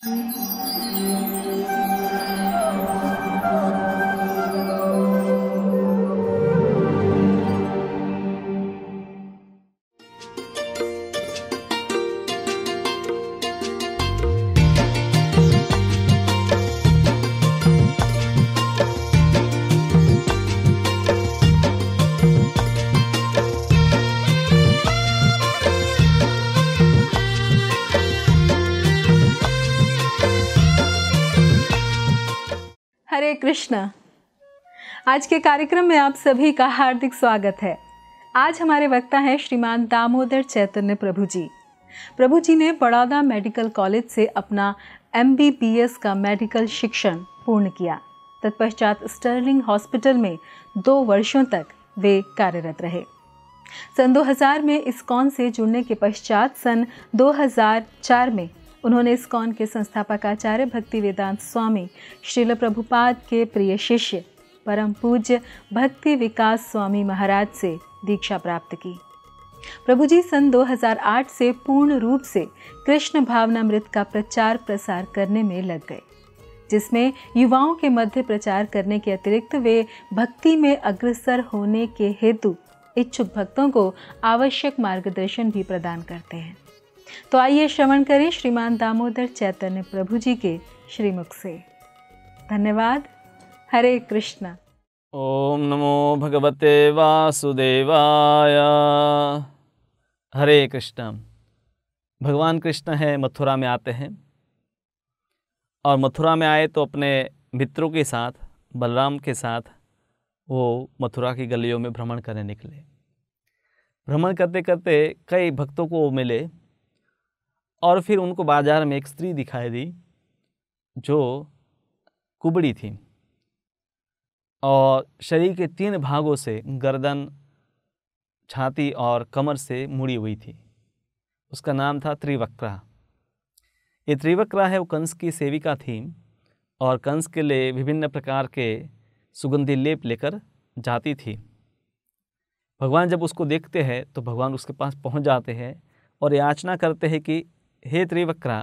Thank you. Krishna आज के कार्यक्रम में आप सभी का हार्दिक स्वागत है आज हमारे वक्ता हैं श्रीमान दामोदर चैतन्य प्रभु जी प्रभु जी ने बड़ौदा मेडिकल कॉलेज से अपना एम का मेडिकल शिक्षण पूर्ण किया तत्पश्चात स्टर्लिंग हॉस्पिटल में दो वर्षों तक वे कार्यरत रहे सन 2000 में इस्कॉन से जुड़ने के पश्चात सन 2004 में उन्होंने इस्कॉन के संस्थापक आचार्य भक्ति वेदांत स्वामी श्रील प्रभुपाद के प्रिय शिष्य परम पूज्य भक्ति विकास स्वामी महाराज से दीक्षा प्राप्त की प्रभु जी सन 2008 से पूर्ण रूप से कृष्ण भावनामृत का प्रचार प्रसार करने में लग गए जिसमें युवाओं के मध्य प्रचार करने के अतिरिक्त वे भक्ति में अग्रसर होने के हेतु इच्छुक भक्तों को आवश्यक मार्गदर्शन भी प्रदान करते हैं तो आइए श्रवण करें श्रीमान दामोदर चैतन्य प्रभु जी के श्रीमुख से धन्यवाद हरे कृष्णा ओम नमो भगवते वासुदेवाय हरे कृष्णा भगवान कृष्ण हैं मथुरा में आते हैं और मथुरा में आए तो अपने मित्रों के साथ बलराम के साथ वो मथुरा की गलियों में भ्रमण करने निकले भ्रमण करते करते कई भक्तों को मिले और फिर उनको बाजार में एक स्त्री दिखाई दी जो कुबड़ी थी और शरीर के तीन भागों से गर्दन छाती और कमर से मुड़ी हुई थी उसका नाम था त्रिवक्रा ये त्रिवक्रा है वो कंस की सेविका थी और कंस के लिए विभिन्न प्रकार के सुगंधी लेप लेकर जाती थी भगवान जब उसको देखते हैं तो भगवान उसके पास पहुंच जाते हैं और याचना करते हैं कि हे त्रिवक्रा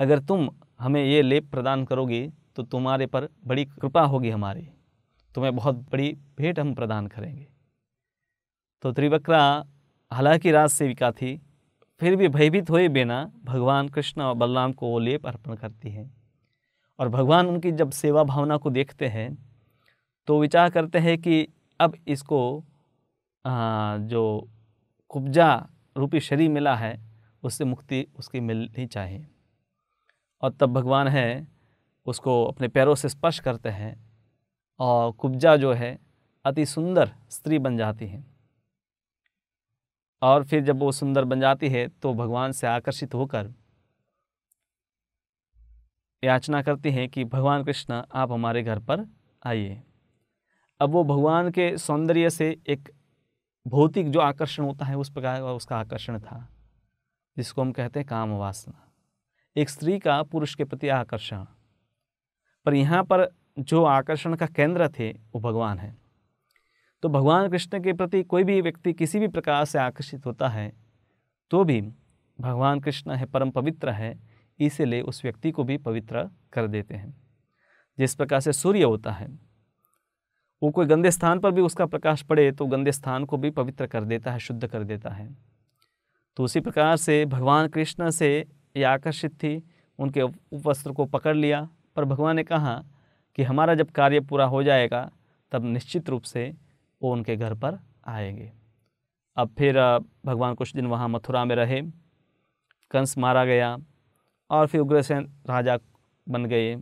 अगर तुम हमें ये लेप प्रदान करोगे तो तुम्हारे पर बड़ी कृपा होगी हमारी तुम्हें बहुत बड़ी भेंट हम प्रदान करेंगे तो त्रिवक्रा हालांकि राज सेविका थी फिर भी भयभीत हुए बिना भगवान कृष्ण और बलराम को वो लेप अर्पण करती हैं और भगवान उनकी जब सेवा भावना को देखते हैं तो विचार करते हैं कि अब इसको आ, जो कुब्जा रूपी शरीर मिला है उससे मुक्ति उसकी मिलनी चाहिए और तब भगवान है उसको अपने पैरों से स्पर्श करते हैं और कुब्जा जो है अति सुंदर स्त्री बन जाती है और फिर जब वो सुंदर बन जाती है तो भगवान से आकर्षित होकर याचना करती हैं कि भगवान कृष्ण आप हमारे घर पर आइए अब वो भगवान के सौंदर्य से एक भौतिक जो आकर्षण होता है उस प्रकार का उसका आकर्षण था जिसको हम कहते हैं काम वासना एक स्त्री का पुरुष के प्रति आकर्षण पर यहाँ पर जो आकर्षण का केंद्र थे वो भगवान है तो भगवान कृष्ण के प्रति कोई भी व्यक्ति किसी भी प्रकार से आकर्षित होता है तो भी भगवान कृष्ण है परम पवित्र है इसीलिए उस व्यक्ति को भी पवित्र कर देते हैं जिस प्रकार से सूर्य होता है वो कोई गंदे स्थान पर भी उसका प्रकाश पड़े तो गंदे स्थान को भी पवित्र कर देता है शुद्ध कर देता है तो उसी प्रकार से भगवान कृष्ण से ये आकर्षित थी उनके उपवस्त्र को पकड़ लिया पर भगवान ने कहा कि हमारा जब कार्य पूरा हो जाएगा तब निश्चित रूप से वो उनके घर पर आएंगे अब फिर भगवान कुछ दिन वहाँ मथुरा में रहे कंस मारा गया और फिर उग्रसेन राजा बन गए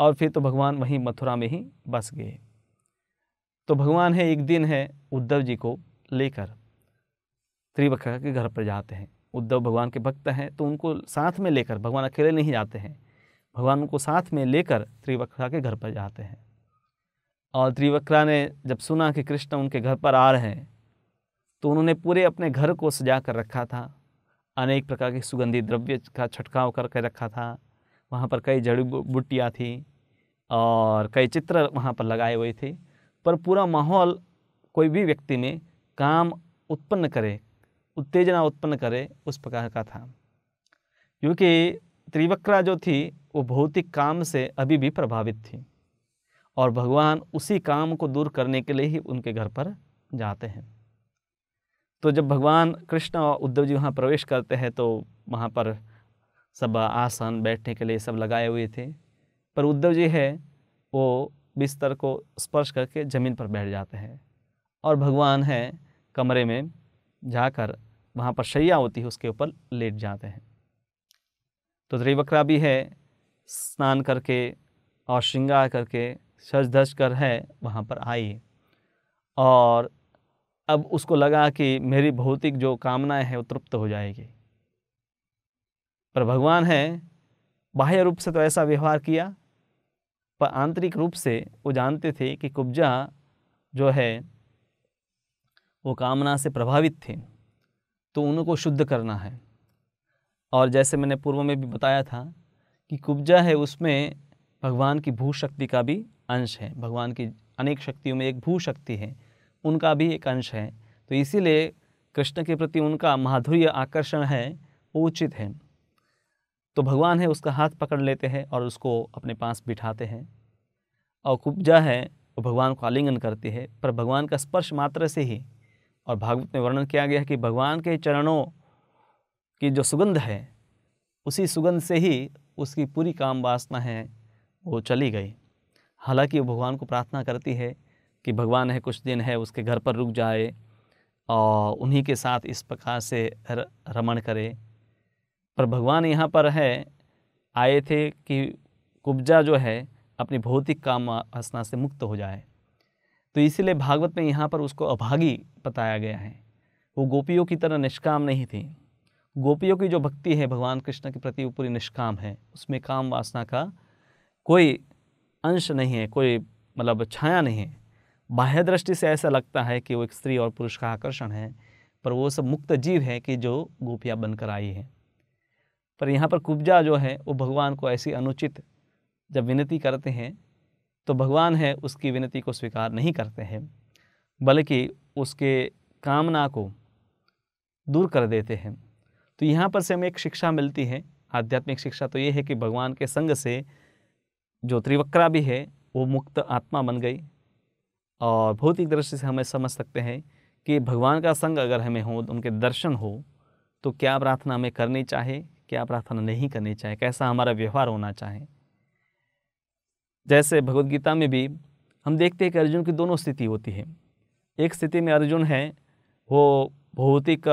और फिर तो भगवान वहीं मथुरा में ही बस गए तो भगवान है एक दिन है उद्धव जी को लेकर त्रिवक्रा के घर पर जाते हैं उद्धव भगवान के भक्त हैं तो उनको साथ में लेकर भगवान अकेले नहीं जाते हैं भगवान उनको साथ में लेकर त्रिवक्रा के घर पर जाते हैं और त्रिवक्रा ने जब सुना कि कृष्ण उनके घर पर आ रहे हैं तो उन्होंने पूरे अपने घर को सजा कर रखा था अनेक प्रकार के सुगंधित द्रव्य का छटकाव करके रखा था वहाँ पर कई जड़ी बूटियाँ थी और कई चित्र वहाँ पर लगाए हुए थे पर पूरा माहौल कोई भी व्यक्ति में काम उत्पन्न करे उत्तेजना उत्पन्न करे उस प्रकार का था क्योंकि त्रिवक्रा जो थी वो भौतिक काम से अभी भी प्रभावित थी और भगवान उसी काम को दूर करने के लिए ही उनके घर पर जाते हैं तो जब भगवान कृष्ण और उद्धव जी वहाँ प्रवेश करते हैं तो वहाँ पर सब आसन बैठने के लिए सब लगाए हुए थे पर उद्धव जी है वो बिस्तर को स्पर्श करके ज़मीन पर बैठ जाते हैं और भगवान है कमरे में जाकर वहाँ पर शैया होती है उसके ऊपर लेट जाते हैं तो त्रिवक्रा भी है स्नान करके और श्रृंगार करके सज धज कर है वहाँ पर आई और अब उसको लगा कि मेरी भौतिक जो कामनाएं हैं वो तृप्त हो जाएगी पर भगवान है बाह्य रूप से तो ऐसा व्यवहार किया पर आंतरिक रूप से वो जानते थे कि कुब्जा जो है वो कामना से प्रभावित थे तो उनको शुद्ध करना है और जैसे मैंने पूर्व में भी बताया था कि कुब्जा है उसमें भगवान की भू शक्ति का भी अंश है भगवान की अनेक शक्तियों में एक भू शक्ति है उनका भी एक अंश है तो इसीलिए कृष्ण के प्रति उनका माधुर्य आकर्षण है वो उचित है तो भगवान है उसका हाथ पकड़ लेते हैं और उसको अपने पास बिठाते हैं और कुब्जा है वो भगवान को आलिंगन करती है पर भगवान का स्पर्श मात्र से ही और भागवत में वर्णन किया गया है कि भगवान के चरणों की जो सुगंध है उसी सुगंध से ही उसकी पूरी काम वासना है वो चली गई हालांकि वो भगवान को प्रार्थना करती है कि भगवान है कुछ दिन है उसके घर पर रुक जाए और उन्हीं के साथ इस प्रकार से रमण करे पर भगवान यहाँ पर है आए थे कि कुब्जा जो है अपनी भौतिक काम वासना से मुक्त हो जाए तो इसीलिए भागवत में यहाँ पर उसको अभागी बताया गया है वो गोपियों की तरह निष्काम नहीं थी गोपियों की जो भक्ति है भगवान कृष्ण के प्रति वो पूरी निष्काम है उसमें काम वासना का कोई अंश नहीं है कोई मतलब छाया नहीं है बाह्य दृष्टि से ऐसा लगता है कि वो एक स्त्री और पुरुष का आकर्षण है पर वो सब मुक्त जीव है कि जो गोपियाँ बनकर आई है पर यहाँ पर कुब्जा जो है वो भगवान को ऐसी अनुचित जब विनती करते हैं तो भगवान है उसकी विनती को स्वीकार नहीं करते हैं बल्कि उसके कामना को दूर कर देते हैं तो यहाँ पर से हमें एक शिक्षा मिलती है आध्यात्मिक शिक्षा तो ये है कि भगवान के संग से जो त्रिवक्रा भी है वो मुक्त आत्मा बन गई और भौतिक दृष्टि से हमें समझ सकते हैं कि भगवान का संग अगर हमें हो उनके दर्शन हो तो क्या प्रार्थना हमें करनी चाहिए क्या प्रार्थना नहीं करनी चाहिए कैसा हमारा व्यवहार होना चाहिए जैसे भगवत गीता में भी हम देखते हैं कि अर्जुन की दोनों स्थिति होती है एक स्थिति में अर्जुन है वो भौतिक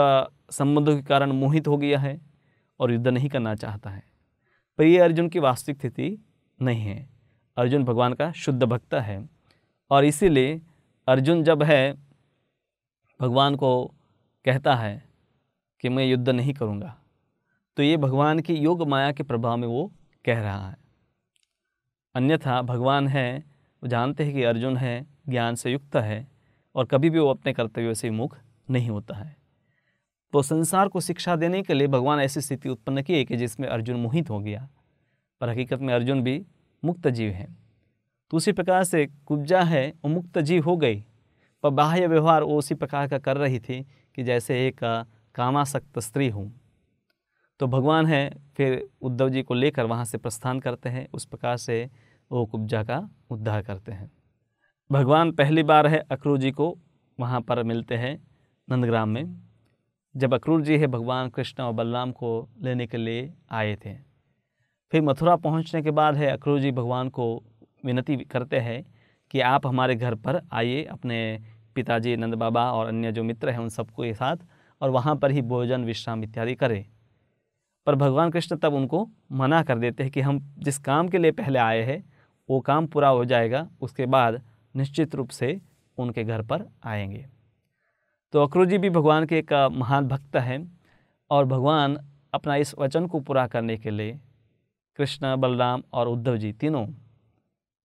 संबंधों के कारण मोहित हो गया है और युद्ध नहीं करना चाहता है पर ये अर्जुन की वास्तविक स्थिति नहीं है अर्जुन भगवान का शुद्ध भक्त है और इसीलिए अर्जुन जब है भगवान को कहता है कि मैं युद्ध नहीं करूँगा तो ये भगवान की योग माया के प्रभाव में वो कह रहा है अन्यथा भगवान है वो जानते हैं कि अर्जुन है ज्ञान से युक्त है और कभी भी वो अपने कर्तव्यों से मुख नहीं होता है तो संसार को शिक्षा देने के लिए भगवान ऐसी स्थिति उत्पन्न की है कि जिसमें अर्जुन मोहित हो गया पर हकीकत में अर्जुन भी मुक्त जीव है तो उसी प्रकार से कुब्जा है वो मुक्त जीव हो गई पर बाह्य व्यवहार वो उसी प्रकार का कर रही थी कि जैसे एक कामासक्त स्त्री हूँ तो भगवान है फिर उद्धव जी को लेकर वहाँ से प्रस्थान करते हैं उस प्रकार से वो कुब्जा का उद्धार करते हैं भगवान पहली बार है अक्रूर जी को वहाँ पर मिलते हैं नंदग्राम में जब अक्रूर जी है भगवान कृष्ण और बलराम को लेने के लिए आए थे फिर मथुरा पहुँचने के बाद है अक्रूर जी भगवान को विनती करते हैं कि आप हमारे घर पर आइए अपने पिताजी नंद बाबा और अन्य जो मित्र हैं उन सबको के साथ और वहाँ पर ही भोजन विश्राम इत्यादि करें पर भगवान कृष्ण तब उनको मना कर देते हैं कि हम जिस काम के लिए पहले आए हैं वो काम पूरा हो जाएगा उसके बाद निश्चित रूप से उनके घर पर आएंगे तो अक्रूर जी भी भगवान के एक महान भक्त हैं और भगवान अपना इस वचन को पूरा करने के लिए कृष्ण बलराम और उद्धव जी तीनों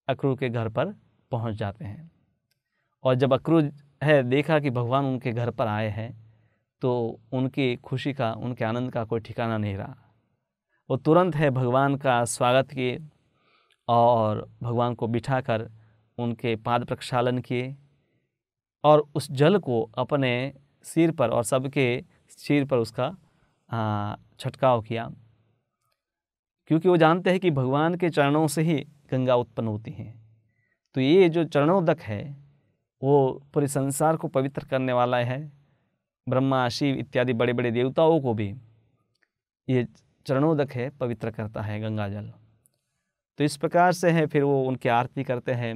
अक्रूर के घर पर पहुंच जाते हैं और जब अक्रूर है देखा कि भगवान उनके घर पर आए हैं तो उनकी खुशी का उनके आनंद का कोई ठिकाना नहीं रहा वो तुरंत है भगवान का स्वागत किए और भगवान को बिठाकर उनके पाद प्रक्षालन किए और उस जल को अपने सिर पर और सबके सिर पर उसका छटकाव किया क्योंकि वो जानते हैं कि भगवान के चरणों से ही गंगा उत्पन्न होती हैं तो ये जो चरणोदक है वो पूरे संसार को पवित्र करने वाला है ब्रह्मा शिव इत्यादि बड़े बड़े देवताओं को भी ये चरणोदक है पवित्र करता है गंगा जल तो इस प्रकार से है फिर वो उनकी आरती करते हैं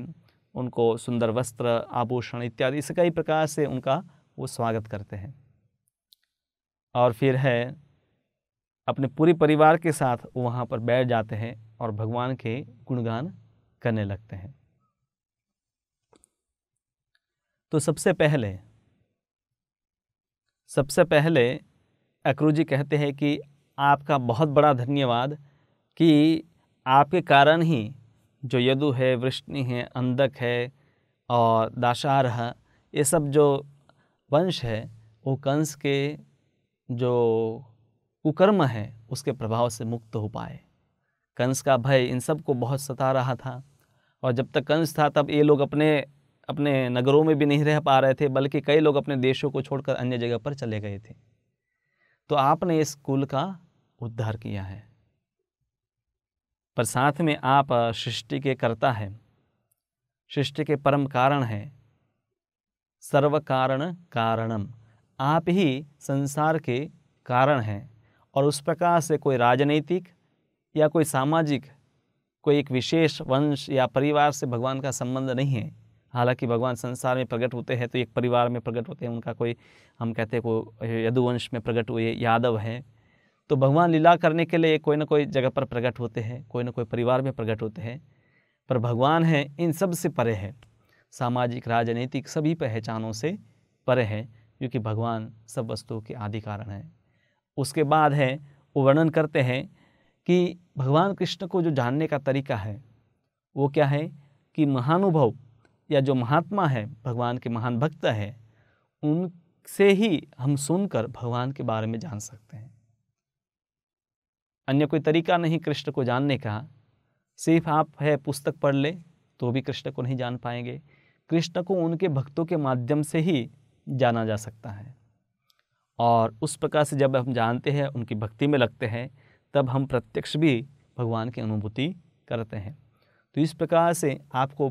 उनको सुंदर वस्त्र आभूषण इत्यादि इस कई प्रकार से उनका वो स्वागत करते हैं और फिर है अपने पूरे परिवार के साथ वहाँ पर बैठ जाते हैं और भगवान के गुणगान करने लगते हैं तो सबसे पहले सबसे पहले अक्रू जी कहते हैं कि आपका बहुत बड़ा धन्यवाद कि आपके कारण ही जो यदु है वृष्णि है अंधक है और दाशारह ये सब जो वंश है वो कंस के जो कुकर्म है उसके प्रभाव से मुक्त हो पाए कंस का भय इन सब को बहुत सता रहा था और जब तक कंस था तब ये लोग अपने अपने नगरों में भी नहीं रह पा रहे थे बल्कि कई लोग अपने देशों को छोड़कर अन्य जगह पर चले गए थे तो आपने इस कुल का उद्धार किया है पर साथ में आप सृष्टि के कर्ता है सृष्टि के परम कारण हैं सर्व कारण कारणम आप ही संसार के कारण हैं और उस प्रकार से कोई राजनीतिक या कोई सामाजिक कोई एक विशेष वंश या परिवार से भगवान का संबंध नहीं है हालांकि भगवान संसार में प्रकट होते हैं तो एक परिवार में प्रकट होते हैं उनका कोई हम कहते हैं को यदुवंश में प्रकट हुए यादव हैं तो भगवान लीला करने के लिए कोई ना कोई जगह पर प्रकट होते हैं कोई ना कोई परिवार में प्रकट होते हैं पर भगवान हैं इन सब से परे हैं सामाजिक राजनीतिक सभी पहचानों से परे हैं क्योंकि भगवान सब वस्तुओं के आदि कारण हैं उसके बाद है वो वर्णन करते हैं कि भगवान कृष्ण को जो जानने का तरीका है वो क्या है कि महानुभव या जो महात्मा है भगवान के महान भक्त है उनसे ही हम सुनकर भगवान के बारे में जान सकते हैं अन्य कोई तरीका नहीं कृष्ण को जानने का सिर्फ आप है पुस्तक पढ़ ले तो भी कृष्ण को नहीं जान पाएंगे कृष्ण को उनके भक्तों के माध्यम से ही जाना जा सकता है और उस प्रकार से जब हम जानते हैं उनकी भक्ति में लगते हैं तब हम प्रत्यक्ष भी भगवान की अनुभूति करते हैं तो इस प्रकार से आपको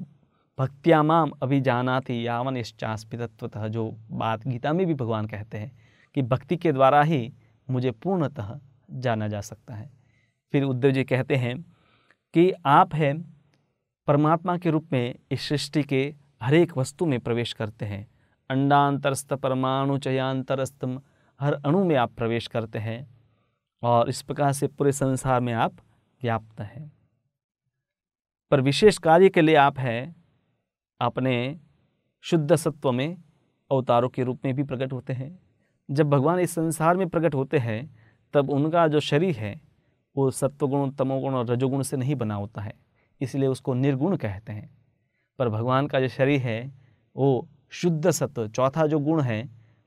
भक्त्यामाम अभी जाना थी यावन इश्चास्पितत्वतः जो बात गीता में भी भगवान कहते हैं कि भक्ति के द्वारा ही मुझे पूर्णतः जाना जा सकता है फिर उद्धव जी कहते हैं कि आप हैं परमात्मा के रूप में इस सृष्टि के हरेक वस्तु में प्रवेश करते हैं अंडांतरस्त परमाणु चयांतरस्तम हर अणु में आप प्रवेश करते हैं और इस प्रकार से पूरे संसार में आप व्याप्त हैं पर विशेष कार्य के लिए आप हैं अपने शुद्ध सत्व में अवतारों के रूप में भी प्रकट होते हैं जब भगवान इस संसार में प्रकट होते हैं तब उनका जो शरीर है वो सत्वगुण तमोगुण और रजोगुण से नहीं बना होता है इसलिए उसको निर्गुण कहते हैं पर भगवान का जो शरीर है वो शुद्ध सत्व चौथा जो गुण है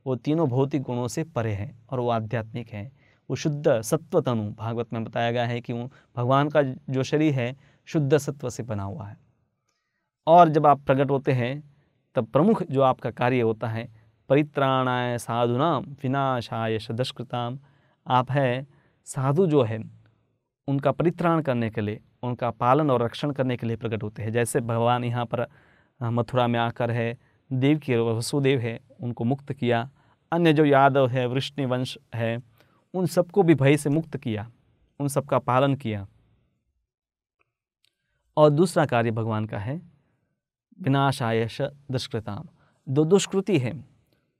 वो तीनों भौतिक गुणों से परे है और वो आध्यात्मिक है वो शुद्ध सत्व तनु भागवत में बताया गया है कि वो भगवान का जो शरीर है शुद्ध सत्व से बना हुआ है और जब आप प्रकट होते हैं तब प्रमुख जो आपका कार्य होता है परित्राणाय साधुनाम विनाशाय सदस्कृताम आप है साधु जो है उनका परित्राण करने के लिए उनका पालन और रक्षण करने के लिए प्रकट होते हैं जैसे भगवान यहाँ पर मथुरा में आकर है देव की वसुदेव है उनको मुक्त किया अन्य जो यादव है वृष्णिवंश है उन सबको भी भय से मुक्त किया उन सबका पालन किया और दूसरा कार्य भगवान का है विनाशायश दुष्कृताम जो दुष्कृति है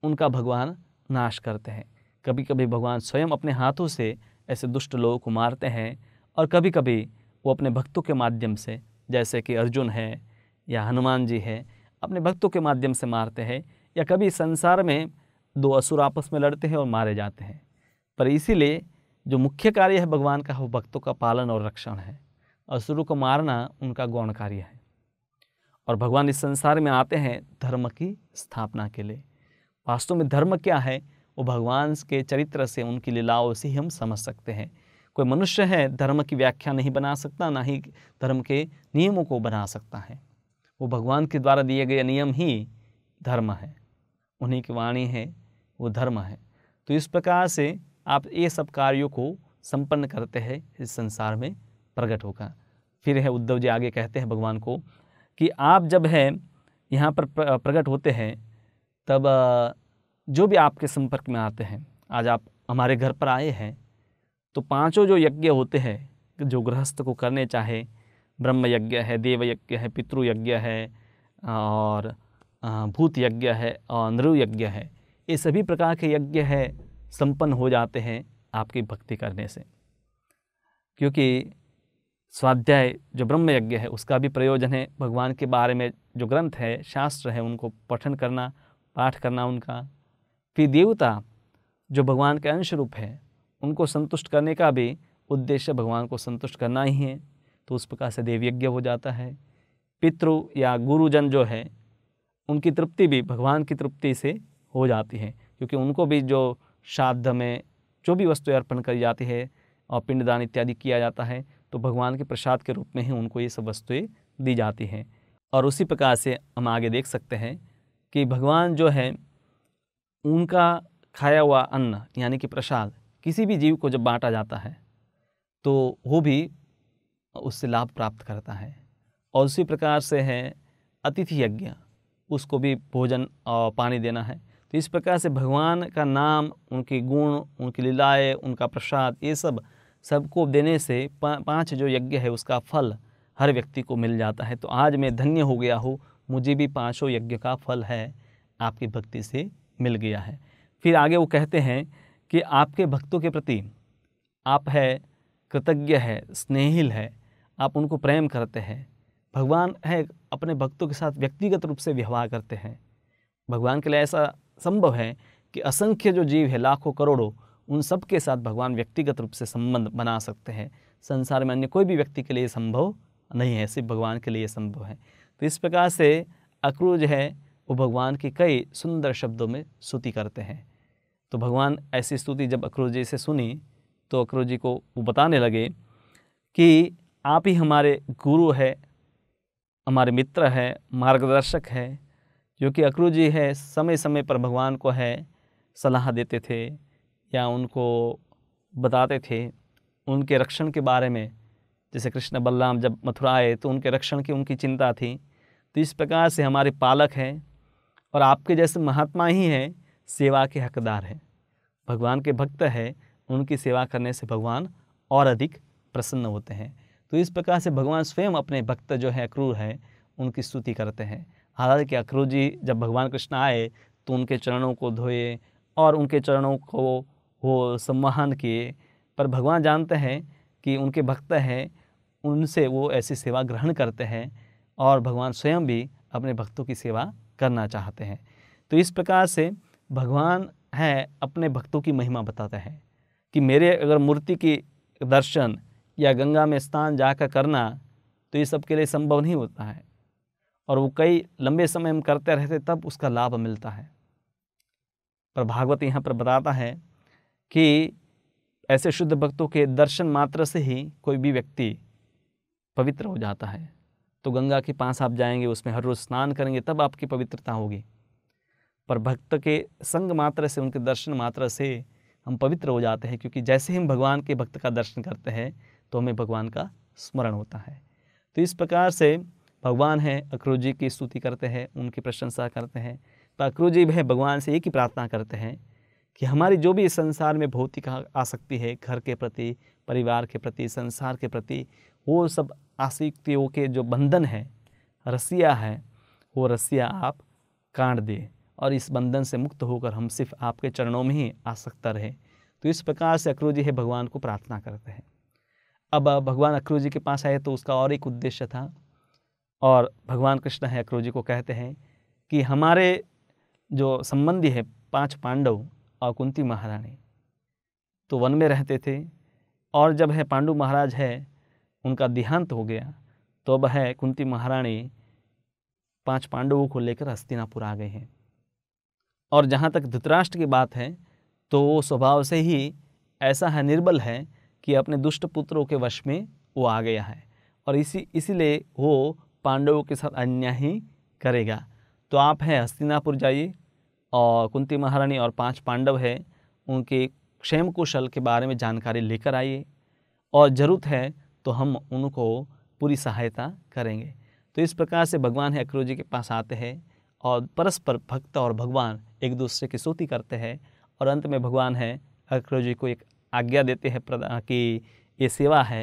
उनका भगवान नाश करते हैं कभी कभी भगवान स्वयं अपने हाथों से ऐसे दुष्ट लोगों को मारते हैं और कभी कभी वो अपने भक्तों के माध्यम से जैसे कि अर्जुन है या हनुमान जी है अपने भक्तों के माध्यम से मारते हैं या कभी संसार में दो असुर आपस में लड़ते हैं और मारे जाते हैं पर इसीलिए जो मुख्य कार्य है भगवान का वो भक्तों का पालन और रक्षण है असुरों को मारना उनका गौण कार्य है और भगवान इस संसार में आते हैं धर्म की स्थापना के लिए वास्तव में धर्म क्या है वो भगवान के चरित्र से उनकी लीलाओं से ही हम समझ सकते हैं कोई मनुष्य है धर्म की व्याख्या नहीं बना सकता ना ही धर्म के नियमों को बना सकता है वो भगवान के द्वारा दिए गए नियम ही धर्म है उन्हीं की वाणी है वो धर्म है तो इस प्रकार से आप ये सब कार्यों को संपन्न करते हैं इस संसार में प्रकट होगा फिर है उद्धव जी आगे कहते हैं भगवान को कि आप जब है यहाँ पर प्रकट होते हैं तब जो भी आपके संपर्क में आते हैं आज आप हमारे घर पर आए हैं तो पांचों जो यज्ञ होते हैं जो गृहस्थ को करने चाहे ब्रह्म यज्ञ है देव यज्ञ है पितृ यज्ञ है और भूत यज्ञ है और नृ यज्ञ है ये सभी प्रकार के यज्ञ है संपन्न हो जाते हैं आपकी भक्ति करने से क्योंकि स्वाध्याय जो ब्रह्म यज्ञ है उसका भी प्रयोजन है भगवान के बारे में जो ग्रंथ है शास्त्र है उनको पठन करना पाठ करना उनका फिर देवता जो भगवान के अंश रूप है उनको संतुष्ट करने का भी उद्देश्य भगवान को संतुष्ट करना ही है तो उस प्रकार से देवयज्ञ हो जाता है पितृ या गुरुजन जो है उनकी तृप्ति भी भगवान की तृप्ति से हो जाती है क्योंकि उनको भी जो श्राद्ध में जो भी वस्तु अर्पण करी जाती है और पिंडदान इत्यादि किया जाता है तो भगवान के प्रसाद के रूप में ही उनको ये सब वस्तुएँ दी जाती हैं और उसी प्रकार से हम आगे देख सकते हैं कि भगवान जो है उनका खाया हुआ अन्न यानी कि प्रसाद किसी भी जीव को जब बांटा जाता है तो वो भी उससे लाभ प्राप्त करता है और उसी प्रकार से है अतिथि यज्ञ उसको भी भोजन और पानी देना है तो इस प्रकार से भगवान का नाम उनके गुण उनकी लीलाएँ उनका प्रसाद ये सब सबको देने से पांच जो यज्ञ है उसका फल हर व्यक्ति को मिल जाता है तो आज मैं धन्य हो गया हूँ मुझे भी पांचों यज्ञ का फल है आपकी भक्ति से मिल गया है फिर आगे वो कहते हैं कि आपके भक्तों के प्रति आप है कृतज्ञ है स्नेहिल है आप उनको प्रेम करते हैं भगवान है अपने भक्तों के साथ व्यक्तिगत रूप से व्यवहार करते हैं भगवान के लिए ऐसा संभव है कि असंख्य जो जीव है लाखों करोड़ों उन सब के साथ भगवान व्यक्तिगत रूप से संबंध बना सकते हैं संसार में अन्य कोई भी व्यक्ति के लिए संभव नहीं है सिर्फ भगवान के लिए संभव है तो इस प्रकार से अक्रूज है वो भगवान की कई सुंदर शब्दों में स्तुति करते हैं तो भगवान ऐसी स्तुति जब अक्रूर जी से सुनी तो अक्रूर जी को वो बताने लगे कि आप ही हमारे गुरु है हमारे मित्र है मार्गदर्शक है जो कि अक्रू जी है समय समय पर भगवान को है सलाह देते थे या उनको बताते थे उनके रक्षण के बारे में जैसे कृष्ण बलराम जब मथुरा आए तो उनके रक्षण की उनकी चिंता थी तो इस प्रकार से हमारे पालक हैं और आपके जैसे महात्मा ही हैं सेवा के हकदार हैं भगवान के भक्त हैं उनकी सेवा करने से भगवान और अधिक प्रसन्न होते हैं तो इस प्रकार से भगवान स्वयं अपने भक्त जो है अक्रूर हैं उनकी स्तुति करते हैं हालांकि अक्रूर जी जब भगवान कृष्ण आए तो उनके चरणों को धोए और उनके चरणों को वो सम्मान किए पर भगवान जानते हैं कि उनके भक्त हैं उनसे वो ऐसी सेवा ग्रहण करते हैं और भगवान स्वयं भी अपने भक्तों की सेवा करना चाहते हैं तो इस प्रकार से भगवान है अपने भक्तों की महिमा बताते हैं कि मेरे अगर मूर्ति की दर्शन या गंगा में स्नान जाकर करना तो ये सब के लिए संभव नहीं होता है और वो कई लंबे समय हम करते रहते तब उसका लाभ मिलता है पर भागवत यहाँ पर बताता है कि ऐसे शुद्ध भक्तों के दर्शन मात्र से ही कोई भी व्यक्ति पवित्र हो जाता है तो गंगा के पास आप जाएंगे उसमें हर रोज़ स्नान करेंगे तब आपकी पवित्रता होगी पर भक्त के संग मात्र से उनके दर्शन मात्र से हम पवित्र हो जाते हैं क्योंकि जैसे हम भगवान के भक्त का दर्शन करते हैं तो हमें भगवान का स्मरण होता है तो इस प्रकार से भगवान है अक्रूर जी की स्तुति करते हैं उनकी प्रशंसा करते हैं तो अक्रूर जी भी भगवान से एक ही प्रार्थना करते हैं कि हमारी जो भी इस संसार में भौतिक आसक्ति है घर के प्रति परिवार के प्रति संसार के प्रति वो सब आसक्तियों के जो बंधन है रस्सिया है वो रस्सिया आप काट दें और इस बंधन से मुक्त होकर हम सिर्फ आपके चरणों में ही आसक्त रहे तो इस प्रकार से अक्रू जी है भगवान को प्रार्थना करते हैं अब भगवान अक्रू जी के पास आए तो उसका और एक उद्देश्य था और भगवान कृष्ण है अक्रू जी को कहते हैं कि हमारे जो संबंधी है पांच पांडव और कुंती महारानी तो वन में रहते थे और जब है पांडु महाराज है उनका देहांत हो गया तो अब है कुंती महारानी पांच पांडवों को लेकर हस्तिनापुर आ गए हैं और जहाँ तक धृतराष्ट्र की बात है तो वो स्वभाव से ही ऐसा है निर्बल है कि अपने दुष्ट पुत्रों के वश में वो आ गया है और इसी इसीलिए वो पांडवों के साथ अन्याय ही करेगा तो आप हैं हस्तिनापुर जाइए और कुंती महारानी और पांच पांडव हैं उनके क्षेम कुशल के बारे में जानकारी लेकर आइए और ज़रूरत है तो हम उनको पूरी सहायता करेंगे तो इस प्रकार से भगवान है अक्रोजी के पास आते हैं और परस्पर भक्त और भगवान एक दूसरे की स्तुति करते हैं और अंत में भगवान है अक्रोजी को एक आज्ञा देते हैं कि ये सेवा है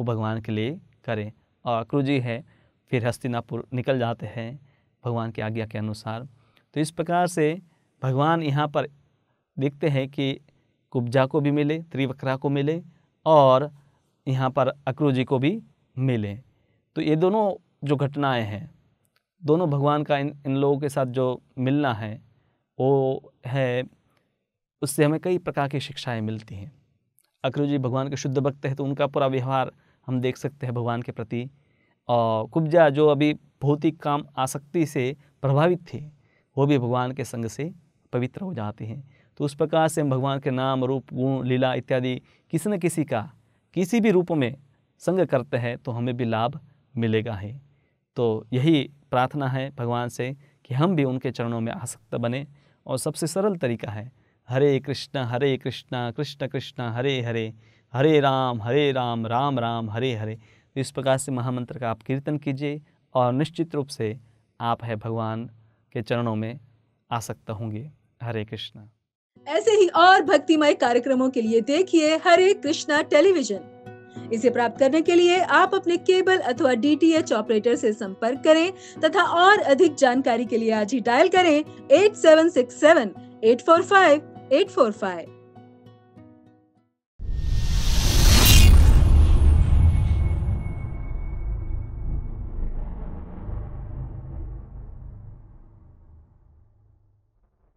वो भगवान के लिए करें और अक्रोजी है फिर हस्तिनापुर निकल जाते हैं भगवान की आज्ञा के अनुसार तो इस प्रकार से भगवान यहाँ पर देखते हैं कि कुब्जा को भी मिले त्रिवक्रा को मिले और यहाँ पर अक्रू जी को भी मिले तो ये दोनों जो घटनाएं हैं दोनों भगवान का इन इन लोगों के साथ जो मिलना है वो है उससे हमें कई प्रकार की शिक्षाएं मिलती हैं अक्रू जी भगवान के शुद्ध भक्त हैं तो उनका पूरा व्यवहार हम देख सकते हैं भगवान के प्रति और कुब्जा जो अभी भौतिक काम आसक्ति से प्रभावित थी वो भी भगवान के संग से पवित्र हो जाते हैं तो उस प्रकार से हम भगवान के नाम रूप गुण लीला इत्यादि किसी न किसी का किसी भी रूप में संग करते हैं तो हमें भी लाभ मिलेगा ही तो यही प्रार्थना है भगवान से कि हम भी उनके चरणों में आसक्त बने और सबसे सरल तरीका है हरे कृष्णा हरे कृष्णा कृष्ण कृष्णा हरे हरे हरे राम हरे राम राम राम हरे हरे तो इस प्रकार से महामंत्र का आप कीर्तन कीजिए और निश्चित रूप से आप है भगवान के चरणों में आसक्त होंगे हरे कृष्णा ऐसे ही और भक्तिमय कार्यक्रमों के लिए देखिए हरे कृष्णा टेलीविजन इसे प्राप्त करने के लिए आप अपने केबल अथवा डीटीएच ऑपरेटर से संपर्क करें तथा और अधिक जानकारी के लिए आज ही डायल करें eight seven six seven eight four five eight four five